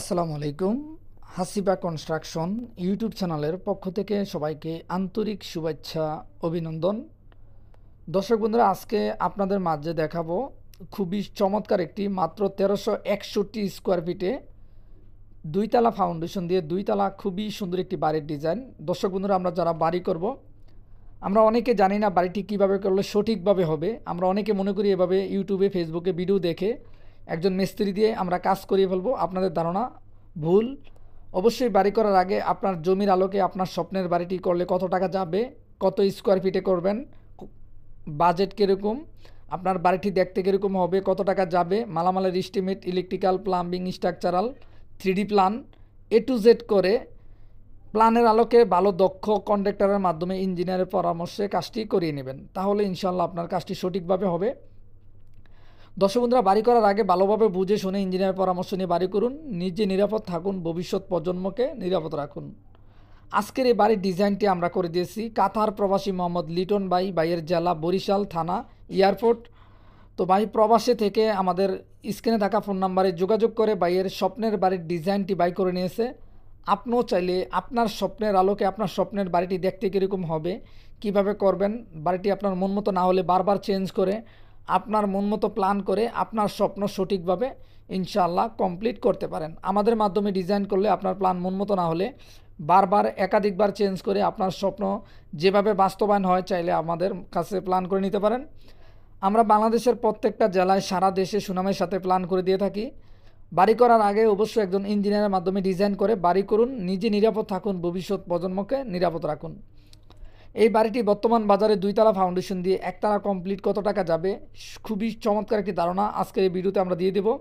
আসসালামু আলাইকুম হাসিবা construction YouTube চ্যানেলের পক্ষ থেকে সবাইকে আন্তরিক শুভেচ্ছা অভিনন্দন দর্শক বন্ধুরা আজকে আপনাদের মাঝে দেখাবো খুবই চমৎকার একটি মাত্র তেরোশো একষট্টি স্কোয়ার ফিটে দুইতলা ফাউন্ডেশন দিয়ে দুইতলা খুবই সুন্দর একটি বাড়ির ডিজাইন দর্শক বন্ধুরা আমরা যারা বাড়ি করব আমরা অনেকে জানি না বাড়িটি কিভাবে করলে সঠিকভাবে হবে আমরা অনেকে মনে করি এভাবে ইউটিউবে ফেসবুকে ভিডিও দেখে একজন মিস্ত্রি দিয়ে আমরা কাজ করিয়ে ফেলবো আপনাদের ধারণা ভুল অবশ্যই বাড়ি করার আগে আপনার জমির আলোকে আপনার স্বপ্নের বাড়িটি করলে কত টাকা যাবে কত স্কোয়ার ফিটে করবেন বাজেট কীরকম আপনার বাড়িটি দেখতে কীরকম হবে কত টাকা যাবে মালামালের estimate electrical plumbing structural three D plan A to Z করে প্ল্যানের আলোকে ভালো দক্ষ কন্ট্রাক্টরের মাধ্যমে ইঞ্জিনিয়ারের পরামর্শে কাজটি করিয়ে নেবেন তাহলে ইনশাল্লাহ আপনার কাজটি সঠিকভাবে হবে দর্শক বন্ধুরা বাড়ি করার আগে ভালোভাবে বুঝে শুনে ইঞ্জিনিয়ার পরামর্শ নিয়ে বাড়ি করুন নিজে নিরাপদ থাকুন ভবিষ্যৎ প্রজন্মকে নিরাপদ রাখুন আজকের এই বাড়ির ডিজাইনটি আমরা করে দিয়েছি কাতার প্রবাসী মোহাম্মদ লিটন বাই বাইয়ের জেলা বরিশাল থানা এয়ারপোর্ট তো ভাই প্রবাসে থেকে আমাদের স্ক্রিনে থাকা ফোন নাম্বারে যোগাযোগ করে বাইয়ের স্বপ্নের বাড়ির ডিজাইনটি বাই করে নিয়েছে আপনিও চাইলে আপনার স্বপ্নের আলোকে আপনার স্বপ্নের বাড়িটি দেখতে কীরকম হবে কিভাবে করবেন বাড়িটি আপনার মন মতো না হলে বারবার চেঞ্জ করে আপনার মতো প্ল্যান করে আপনার স্বপ্ন সঠিকভাবে ইনশাআল্লাহ কমপ্লিট করতে পারেন আমাদের মাধ্যমে ডিজাইন করলে আপনার প্ল্যান মতো না হলে বারবার একাধিকবার চেঞ্জ করে আপনার স্বপ্ন যেভাবে বাস্তবায়ন হয় চাইলে আমাদের কাছে প্ল্যান করে নিতে পারেন আমরা বাংলাদেশের প্রত্যেকটা জেলায় সারা দেশে সুনামের সাথে প্ল্যান করে দিয়ে থাকি বাড়ি করার আগে অবশ্যই একজন ইঞ্জিনিয়ারের মাধ্যমে ডিজাইন করে বাড়ি করুন নিজে নিরাপদ থাকুন ভবিষ্যৎ প্রজন্মকে নিরাপদ রাখুন এই বাড়িটি বর্তমান বাজারে দুইতলা ফাউন্ডেশন দিয়ে একতলা কমপ্লিট কত টাকা যাবে খুবই চমৎকার একটি ধারণা আজকের এই ভিডিওতে আমরা দিয়ে দেবো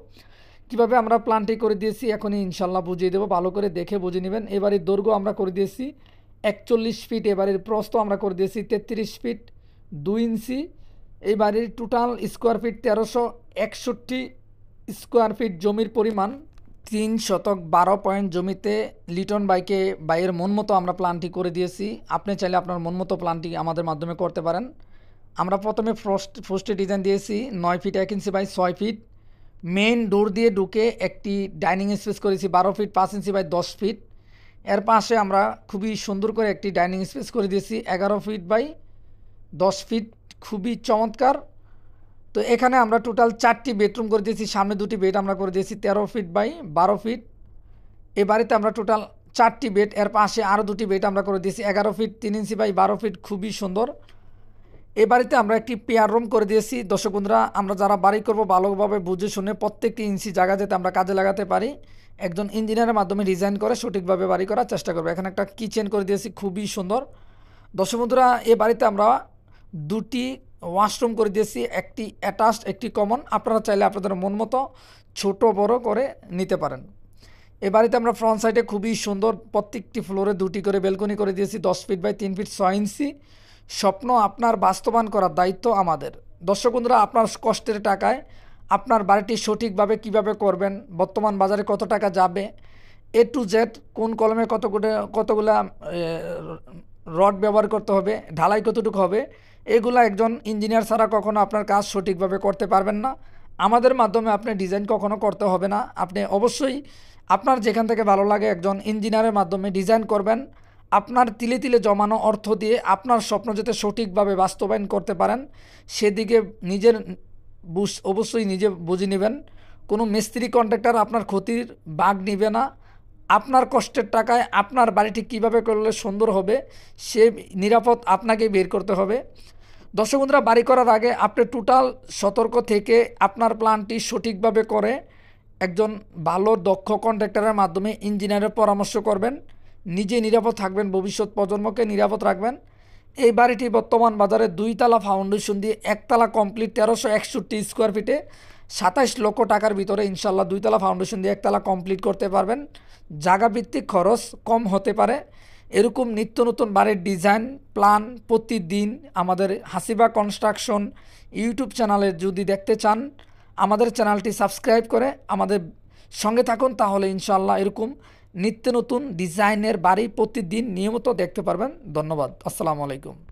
কিভাবে আমরা প্ল্যানটি করে দিয়েছি এখনই ইনশাল্লাহ বুঝিয়ে দেবো ভালো করে দেখে বুঝে নেবেন এবারে দৈর্ঘ্য আমরা করে দিয়েছি একচল্লিশ ফিট এবারের প্রস্ত আমরা করে দিয়েছি তেত্রিশ ফিট দুই ইঞ্চি এই বাড়ির টোটাল স্কোয়ার ফিট তেরোশো একষট্টি স্কোয়ার ফিট জমির পরিমাণ তিন শতক বারো পয়েন্ট জমিতে লিটন বাইকে বাইয়ের মন মতো আমরা প্ল্যানটি করে দিয়েছি আপনি চাইলে আপনার মন মতো প্ল্যানটি আমাদের মাধ্যমে করতে পারেন আমরা প্রথমে ফ্রস্ট ফ্রস্টে ডিজাইন দিয়েছি নয় ফিট এক ইঞ্চি বাই ছয় ফিট মেইন ডোর দিয়ে ঢুকে একটি ডাইনিং স্পেস করেছি বারো ফিট পাঁচ ইঞ্চি বাই দশ ফিট এর পাশে আমরা খুবই সুন্দর করে একটি ডাইনিং স্পেস করে দিয়েছি এগারো ফিট বাই দশ ফিট খুবই চমৎকার তো এখানে আমরা টোটাল চারটি বেডরুম করে দিয়েছি সামনে দুটি বেড আমরা করে দিয়েছি তেরো ফিট বাই বারো ফিট এ বাড়িতে আমরা টোটাল চারটি বেড এর পাশে আরও দুটি বেড আমরা করে দিয়েছি এগারো ফিট তিন ইঞ্চি বাই বারো ফিট খুবই সুন্দর এ বাড়িতে আমরা একটি পেয়ার রুম করে দিয়েছি দর্শক বন্ধুরা আমরা যারা বাড়ি করব ভালোভাবে বুঝে শুনে প্রত্যেকটি ইঞ্চি জায়গা যাতে আমরা কাজে লাগাতে পারি একজন ইঞ্জিনিয়ারের মাধ্যমে ডিজাইন করে সঠিকভাবে বাড়ি করার চেষ্টা করবো এখানে একটা কিচেন করে দিয়েছি খুবই সুন্দর দর্শক বন্ধুরা এ বাড়িতে আমরা দুটি ওয়াশরুম করে দিয়েছি একটি অ্যাটাচড একটি কমন আপনারা চাইলে আপনাদের মন মতো ছোটো বড় করে নিতে পারেন এ বাড়িতে আমরা ফ্রন্ট সাইডে খুবই সুন্দর প্রত্যেকটি ফ্লোরে দুটি করে বেলকনি করে দিয়েছি দশ ফিট বাই তিন ফিট ছয় ইঞ্চি স্বপ্ন আপনার বাস্তবায়ন করার দায়িত্ব আমাদের দর্শক বন্ধুরা আপনার কষ্টের টাকায় আপনার বাড়িটি সঠিকভাবে কিভাবে করবেন বর্তমান বাজারে কত টাকা যাবে এ টু জেড কোন কলমে কতগুলো কতগুলা রড ব্যবহার করতে হবে ঢালাই কতটুকু হবে এগুলো একজন ইঞ্জিনিয়ার ছাড়া কখনো আপনার কাজ সঠিকভাবে করতে পারবেন না আমাদের মাধ্যমে আপনি ডিজাইন কখনো করতে হবে না আপনি অবশ্যই আপনার যেখান থেকে ভালো লাগে একজন ইঞ্জিনিয়ারের মাধ্যমে ডিজাইন করবেন আপনার তিলে তিলে জমানো অর্থ দিয়ে আপনার স্বপ্ন যাতে সঠিকভাবে বাস্তবায়ন করতে পারেন সেদিকে নিজের বুঝ অবশ্যই নিজে বুঝে নেবেন কোনো মিস্ত্রি কন্ট্রাক্টর আপনার ক্ষতির বাঘ নিবে না আপনার কষ্টের টাকায় আপনার বাড়িটি কিভাবে করলে সুন্দর হবে সে নিরাপদ আপনাকে বের করতে হবে দর্শক বন্ধুরা বাড়ি করার আগে আপনি টোটাল সতর্ক থেকে আপনার প্ল্যানটি সঠিকভাবে করে একজন ভালো দক্ষ কন্ট্রাক্টরের মাধ্যমে ইঞ্জিনিয়ারের পরামর্শ করবেন নিজে নিরাপদ থাকবেন ভবিষ্যৎ প্রজন্মকে নিরাপদ রাখবেন এই বাড়িটি বর্তমান বাজারে দুইতলা ফাউন্ডেশন দিয়ে একতলা কমপ্লিট তেরোশো একষট্টি স্কোয়ার ফিটে সাতাইশ লক্ষ টাকার ভিতরে ইনশাল্লাহ দুইতলা ফাউন্ডেশন দিয়ে একতলা কমপ্লিট করতে পারবেন জায়গাভিত্তিক খরচ কম হতে পারে এরকম নিত্য নতুন বাড়ির ডিজাইন প্ল্যান প্রতিদিন আমাদের হাসিবা কনস্ট্রাকশন ইউটিউব চ্যানেলে যদি দেখতে চান আমাদের চ্যানেলটি সাবস্ক্রাইব করে আমাদের সঙ্গে থাকুন তাহলে ইনশাল্লাহ এরকম নিত্য নতুন ডিজাইনের বাড়ি প্রতিদিন নিয়মিত দেখতে পারবেন ধন্যবাদ আসসালামু আলাইকুম